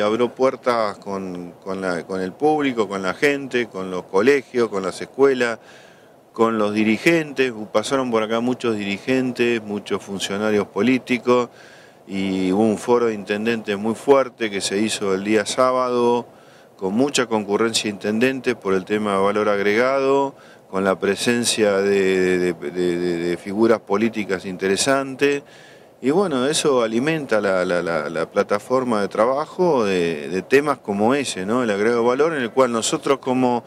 abrió puertas con, el público, con la gente, con los colegios, con las escuelas, con los dirigentes. Pasaron por acá muchos dirigentes, muchos funcionarios políticos y hubo un foro de intendentes muy fuerte que se hizo el día sábado con mucha concurrencia de intendentes por el tema de valor agregado, con la presencia de figuras políticas interesantes y bueno, eso alimenta la, plataforma de trabajo de, temas como ese, El agregado de valor en el cual nosotros como,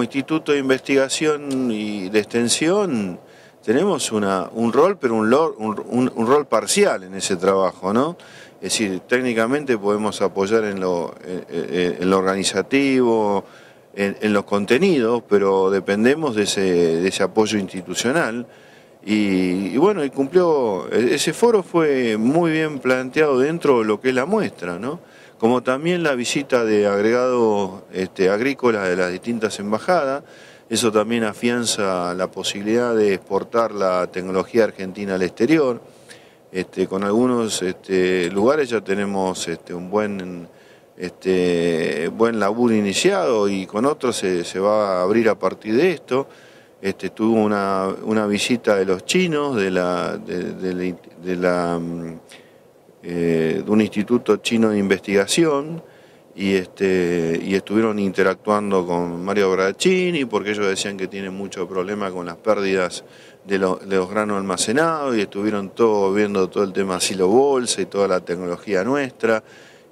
Instituto de Investigación y de Extensión tenemos una, un rol, pero un, un, rol parcial en ese trabajo, ¿no? Es decir, técnicamente podemos apoyar en lo, eh, eh, eh, organizativo, en, en, los contenidos, pero dependemos de ese, de ese apoyo institucional. Y, bueno, y cumplió, e, ese foro fue muy bien planteado dentro de lo que es la muestra, ¿no? Como también la visita de agregados este, agrícolas de las distintas embajadas, eso también afianza la posibilidad de exportar la tecnología argentina al exterior. Este, con algunos este, lugares ya tenemos este, un buen, buen laburo iniciado y con otros se, se va a abrir a partir de esto. Este, tuvo una, visita de los chinos, de, la, de, la, mm, eh, de un instituto chino de investigación, y, este, y estuvieron interactuando con Mario Bracini, porque ellos decían que tienen mucho problema con las pérdidas de, de los granos almacenados, y estuvieron todo viendo todo el tema silo bolsa y toda la tecnología nuestra,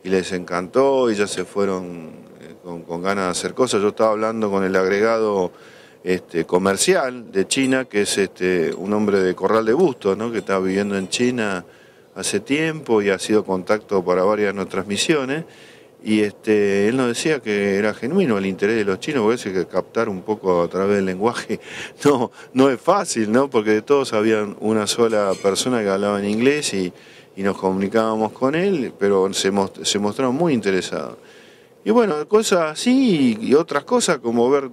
y les encantó, y ya se fueron eh, con ganas de hacer cosas. Yo estaba hablando con el agregado este, comercial de China, que es este, un hombre de Corral de Bustos que estaba viviendo en China hace tiempo y ha sido contacto para varias de nuestras misiones. Y este, él nos decía que era genuino el interés de los chinos, porque que captar un poco a través del lenguaje no, no es fácil, ¿no? porque de todos había una sola persona que hablaba en inglés y, nos comunicábamos con él, pero se, mostró muy interesados. Y bueno, cosas así y otras cosas como ver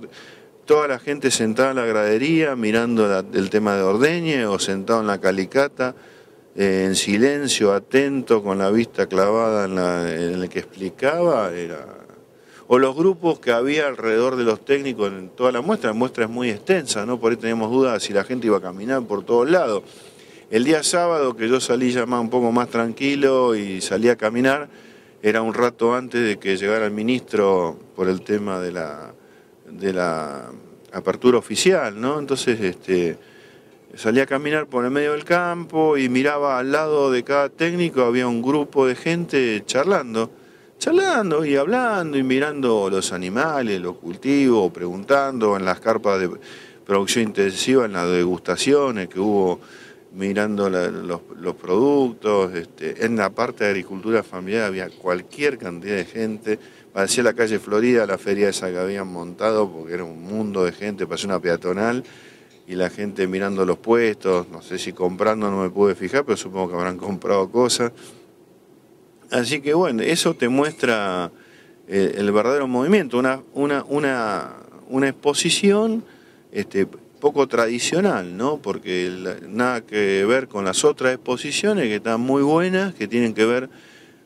toda la gente sentada en la gradería mirando el tema de Ordeñe o sentado en la calicata, eh, en silencio, atento, con la vista clavada en, la, el que explicaba, era... o los grupos que había alrededor de los técnicos en toda la muestra, la muestra es muy extensa, ¿no? por ahí teníamos dudas si la gente iba a caminar por todos lados. El día sábado que yo salí ya más, un poco más tranquilo y salí a caminar, era un rato antes de que llegara el ministro por el tema de la de la apertura oficial, ¿no? Entonces, este, salía a caminar por el medio del campo y miraba al lado de cada técnico, había un grupo de gente charlando, charlando y hablando y mirando los animales, los cultivos, preguntando en las carpas de producción intensiva, en las degustaciones que hubo mirando los, productos. Este, en la parte de agricultura familiar había cualquier cantidad de gente. Parecía la calle Florida, la feria esa que habían montado, porque era un mundo de gente, parecía una peatonal. Y la gente mirando los puestos, no sé si comprando, no me pude fijar, pero supongo que habrán comprado cosas. Así que bueno, eso te muestra eh, el, verdadero movimiento, una, una, una, una exposición este, poco tradicional, ¿no? Porque nada que ver con las otras exposiciones que están muy buenas, que tienen que ver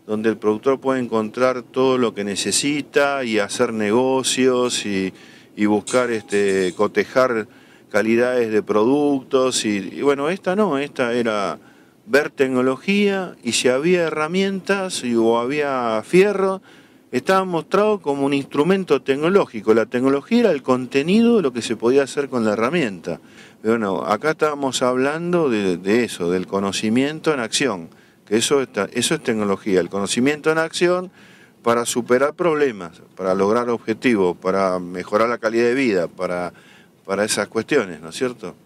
donde el productor puede encontrar todo lo que necesita y hacer negocios y, y buscar este cotejar calidades de productos y, y, bueno, esta no, esta era ver tecnología y si había herramientas y, o había fierro, estaba mostrado como un instrumento tecnológico. La tecnología era el contenido de lo que se podía hacer con la herramienta. Pero bueno, acá estábamos hablando de, eso, del conocimiento en acción, que eso, está, eso es tecnología, el conocimiento en acción para superar problemas, para lograr objetivos, para mejorar la calidad de vida, para, para esas cuestiones, ¿no es cierto?